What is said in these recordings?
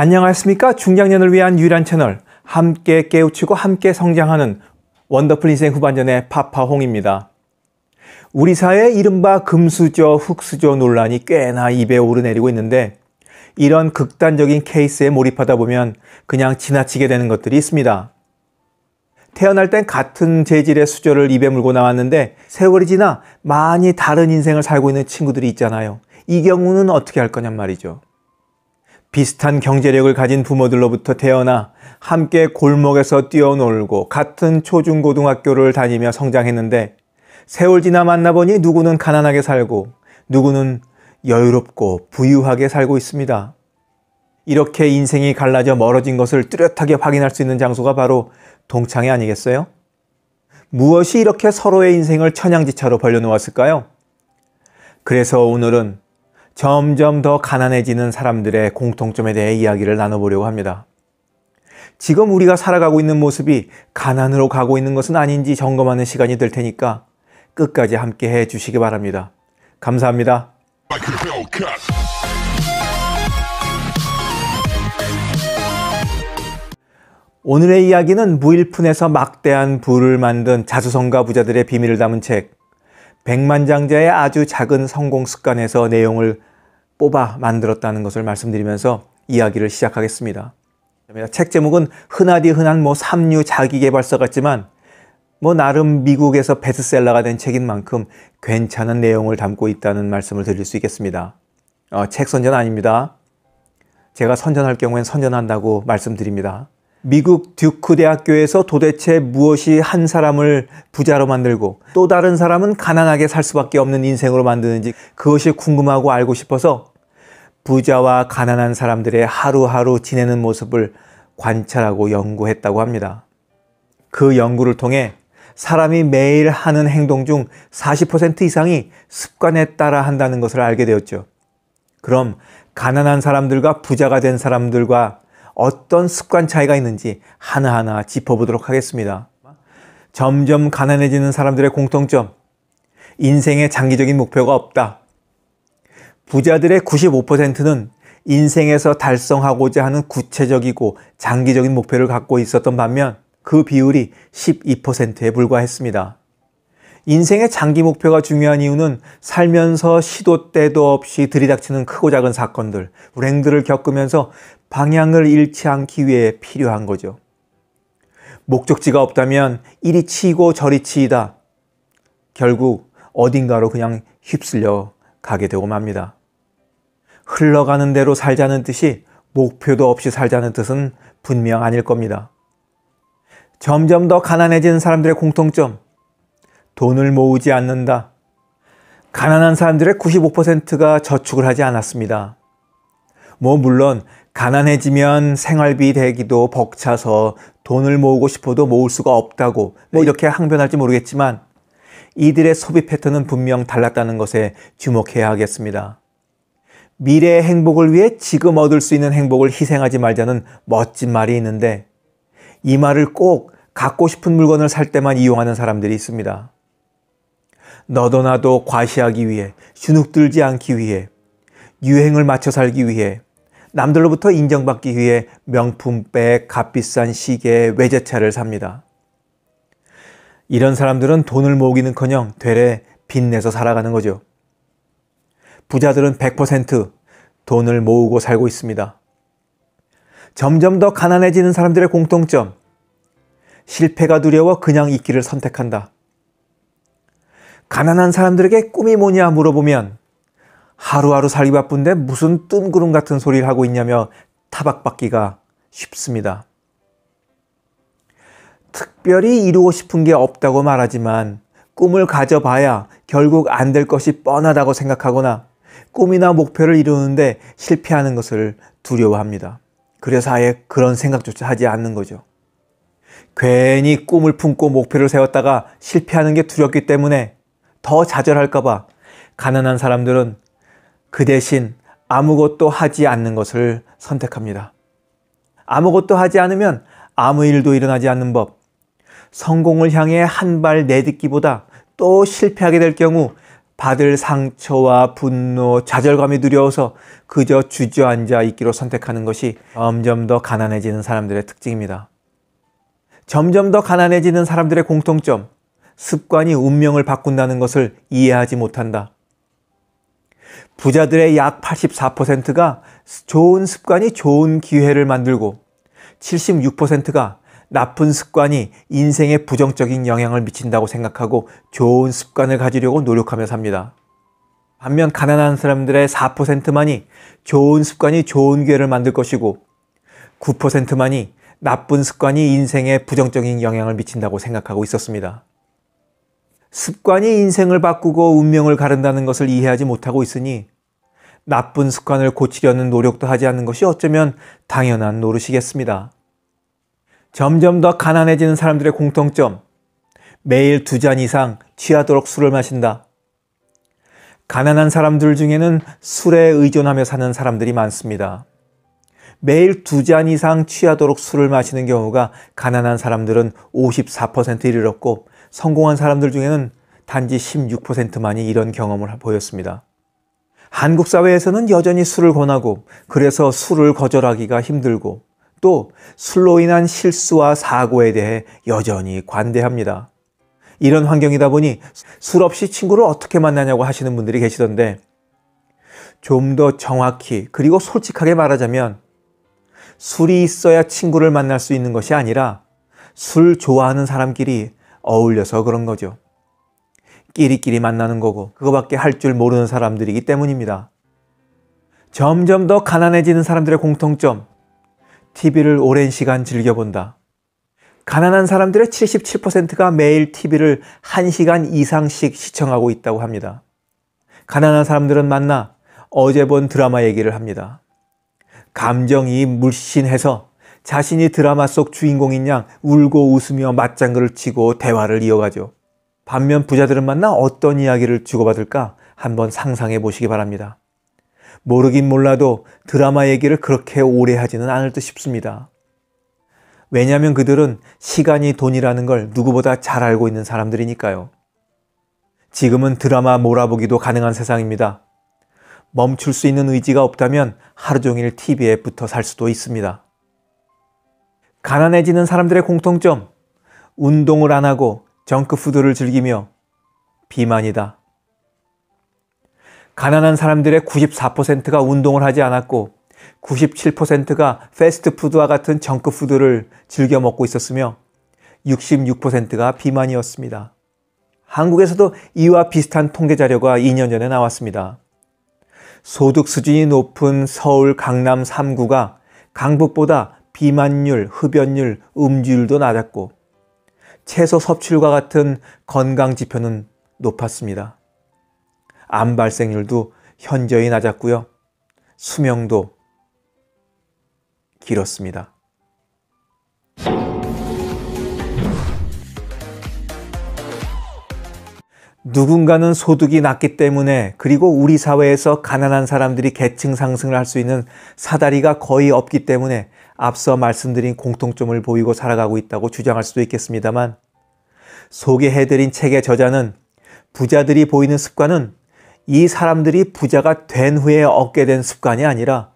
안녕하십니까? 중장년을 위한 유일한 채널 함께 깨우치고 함께 성장하는 원더풀 인생 후반전의 파파홍입니다. 우리 사회의 이른바 금수저, 흑수저 논란이 꽤나 입에 오르내리고 있는데 이런 극단적인 케이스에 몰입하다 보면 그냥 지나치게 되는 것들이 있습니다. 태어날 땐 같은 재질의 수저를 입에 물고 나왔는데 세월이 지나 많이 다른 인생을 살고 있는 친구들이 있잖아요. 이 경우는 어떻게 할 거냔 말이죠. 비슷한 경제력을 가진 부모들로부터 태어나 함께 골목에서 뛰어놀고 같은 초중고등학교를 다니며 성장했는데 세월 지나 만나보니 누구는 가난하게 살고 누구는 여유롭고 부유하게 살고 있습니다. 이렇게 인생이 갈라져 멀어진 것을 뚜렷하게 확인할 수 있는 장소가 바로 동창회 아니겠어요? 무엇이 이렇게 서로의 인생을 천양지차로 벌려놓았을까요? 그래서 오늘은 점점 더 가난해지는 사람들의 공통점에 대해 이야기를 나눠보려고 합니다. 지금 우리가 살아가고 있는 모습이 가난으로 가고 있는 것은 아닌지 점검하는 시간이 될 테니까 끝까지 함께 해 주시기 바랍니다. 감사합니다. 오늘의 이야기는 무일푼에서 막대한 부를 만든 자수성가 부자들의 비밀을 담은 책 백만장자의 아주 작은 성공 습관에서 내용을 뽑아 만들었다는 것을 말씀드리면서 이야기를 시작하겠습니다. 책 제목은 흔하디 흔한 뭐 삼류 자기개발서 같지만 뭐 나름 미국에서 베스트셀러가 된 책인 만큼 괜찮은 내용을 담고 있다는 말씀을 드릴 수 있겠습니다. 어, 책 선전 아닙니다. 제가 선전할 경우엔 선전한다고 말씀드립니다. 미국 듀크 대학교에서 도대체 무엇이 한 사람을 부자로 만들고 또 다른 사람은 가난하게 살 수밖에 없는 인생으로 만드는지 그것이 궁금하고 알고 싶어서 부자와 가난한 사람들의 하루하루 지내는 모습을 관찰하고 연구했다고 합니다. 그 연구를 통해 사람이 매일 하는 행동 중 40% 이상이 습관에 따라 한다는 것을 알게 되었죠. 그럼 가난한 사람들과 부자가 된 사람들과 어떤 습관 차이가 있는지 하나하나 짚어보도록 하겠습니다. 점점 가난해지는 사람들의 공통점. 인생의 장기적인 목표가 없다. 부자들의 95%는 인생에서 달성하고자 하는 구체적이고 장기적인 목표를 갖고 있었던 반면 그 비율이 12%에 불과했습니다. 인생의 장기 목표가 중요한 이유는 살면서 시도 때도 없이 들이닥치는 크고 작은 사건들, 불행들을 겪으면서 방향을 잃지 않기 위해 필요한 거죠. 목적지가 없다면 이리 치이고 저리 치이다. 결국 어딘가로 그냥 휩쓸려 가게 되고 맙니다. 흘러가는 대로 살자는 뜻이 목표도 없이 살자는 뜻은 분명 아닐 겁니다. 점점 더 가난해지는 사람들의 공통점, 돈을 모으지 않는다. 가난한 사람들의 95%가 저축을 하지 않았습니다. 뭐 물론 가난해지면 생활비 대기도 벅차서 돈을 모으고 싶어도 모을 수가 없다고 뭐 네. 이렇게 항변할지 모르겠지만 이들의 소비 패턴은 분명 달랐다는 것에 주목해야 하겠습니다. 미래의 행복을 위해 지금 얻을 수 있는 행복을 희생하지 말자는 멋진 말이 있는데 이 말을 꼭 갖고 싶은 물건을 살 때만 이용하는 사람들이 있습니다. 너도 나도 과시하기 위해 주눅들지 않기 위해 유행을 맞춰 살기 위해 남들로부터 인정받기 위해 명품백, 값비싼 시계, 외제차를 삽니다. 이런 사람들은 돈을 모으기는커녕 되레 빚내서 살아가는 거죠. 부자들은 100% 돈을 모으고 살고 있습니다. 점점 더 가난해지는 사람들의 공통점. 실패가 두려워 그냥 있기를 선택한다. 가난한 사람들에게 꿈이 뭐냐 물어보면 하루하루 살기 바쁜데 무슨 뜬구름 같은 소리를 하고 있냐며 타박받기가 쉽습니다. 특별히 이루고 싶은 게 없다고 말하지만 꿈을 가져봐야 결국 안 될 것이 뻔하다고 생각하거나 꿈이나 목표를 이루는데 실패하는 것을 두려워합니다. 그래서 아예 그런 생각조차 하지 않는 거죠. 괜히 꿈을 품고 목표를 세웠다가 실패하는 게 두렵기 때문에 더 좌절할까봐 가난한 사람들은 그 대신 아무것도 하지 않는 것을 선택합니다. 아무것도 하지 않으면 아무 일도 일어나지 않는 법. 성공을 향해 한 발 내딛기보다 또 실패하게 될 경우 받을 상처와 분노, 좌절감이 두려워서 그저 주저앉아 있기로 선택하는 것이 점점 더 가난해지는 사람들의 특징입니다. 점점 더 가난해지는 사람들의 공통점. 습관이 운명을 바꾼다는 것을 이해하지 못한다. 부자들의 약 84%가 좋은 습관이 좋은 기회를 만들고 76%가 나쁜 습관이 인생에 부정적인 영향을 미친다고 생각하고 좋은 습관을 가지려고 노력하며 삽니다. 반면 가난한 사람들의 4%만이 좋은 습관이 좋은 기회를 만들 것이고 9%만이 나쁜 습관이 인생에 부정적인 영향을 미친다고 생각하고 있었습니다. 습관이 인생을 바꾸고 운명을 가른다는 것을 이해하지 못하고 있으니 나쁜 습관을 고치려는 노력도 하지 않는 것이 어쩌면 당연한 노릇이겠습니다. 점점 더 가난해지는 사람들의 공통점. 매일 두 잔 이상 취하도록 술을 마신다. 가난한 사람들 중에는 술에 의존하며 사는 사람들이 많습니다. 매일 두 잔 이상 취하도록 술을 마시는 경우가 가난한 사람들은 54% 이르렀고 성공한 사람들 중에는 단지 16%만이 이런 경험을 보였습니다. 한국 사회에서는 여전히 술을 권하고 그래서 술을 거절하기가 힘들고 또 술로 인한 실수와 사고에 대해 여전히 관대합니다. 이런 환경이다 보니 술 없이 친구를 어떻게 만나냐고 하시는 분들이 계시던데 좀 더 정확히 그리고 솔직하게 말하자면 술이 있어야 친구를 만날 수 있는 것이 아니라 술 좋아하는 사람끼리 어울려서 그런 거죠. 끼리끼리 만나는 거고 그거밖에 할 줄 모르는 사람들이기 때문입니다. 점점 더 가난해지는 사람들의 공통점 TV를 오랜 시간 즐겨본다. 가난한 사람들의 77%가 매일 TV를 1시간 이상씩 시청하고 있다고 합니다. 가난한 사람들은 만나 어제 본 드라마 얘기를 합니다. 감정이 물씬해서 자신이 드라마 속 주인공인 양 울고 웃으며 맞장구를 치고 대화를 이어가죠. 반면 부자들은 만나 어떤 이야기를 주고받을까 한번 상상해 보시기 바랍니다. 모르긴 몰라도 드라마 얘기를 그렇게 오래 하지는 않을 듯 싶습니다. 왜냐하면 그들은 시간이 돈이라는 걸 누구보다 잘 알고 있는 사람들이니까요. 지금은 드라마 몰아보기도 가능한 세상입니다. 멈출 수 있는 의지가 없다면 하루 종일 TV에 붙어 살 수도 있습니다. 가난해지는 사람들의 공통점, 운동을 안 하고 정크푸드를 즐기며 비만이다. 가난한 사람들의 94%가 운동을 하지 않았고 97%가 패스트푸드와 같은 정크푸드를 즐겨 먹고 있었으며 66%가 비만이었습니다. 한국에서도 이와 비슷한 통계 자료가 2년 전에 나왔습니다. 소득 수준이 높은 서울 강남 3구가 강북보다 비만율, 흡연율, 음주율도 낮았고 채소 섭취율과 같은 건강 지표는 높았습니다. 암 발생률도 현저히 낮았고요. 수명도 길었습니다. 누군가는 소득이 낮기 때문에 그리고 우리 사회에서 가난한 사람들이 계층 상승을 할 수 있는 사다리가 거의 없기 때문에 앞서 말씀드린 공통점을 보이고 살아가고 있다고 주장할 수도 있겠습니다만 소개해드린 책의 저자는 부자들이 보이는 습관은 이 사람들이 부자가 된 후에 얻게 된 습관이 아니라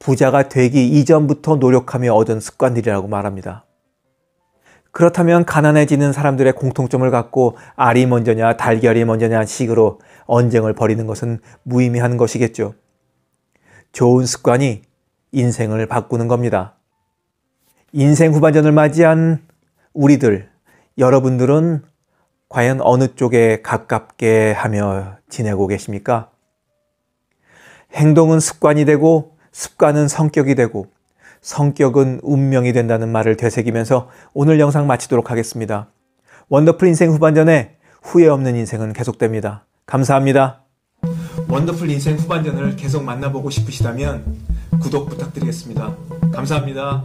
부자가 되기 이전부터 노력하며 얻은 습관들이라고 말합니다. 그렇다면 가난해지는 사람들의 공통점을 갖고 알이 먼저냐 달걀이 먼저냐 식으로 언쟁을 벌이는 것은 무의미한 것이겠죠. 좋은 습관이 인생을 바꾸는 겁니다. 인생 후반전을 맞이한 우리들, 여러분들은 과연 어느 쪽에 가깝게 하며 지내고 계십니까? 행동은 습관이 되고 습관은 성격이 되고 성격은 운명이 된다는 말을 되새기면서 오늘 영상 마치도록 하겠습니다. 원더풀 인생 후반전에 후회 없는 인생은 계속됩니다. 감사합니다. 원더풀 인생 후반전을 계속 만나보고 싶으시다면 구독 부탁드리겠습니다. 감사합니다.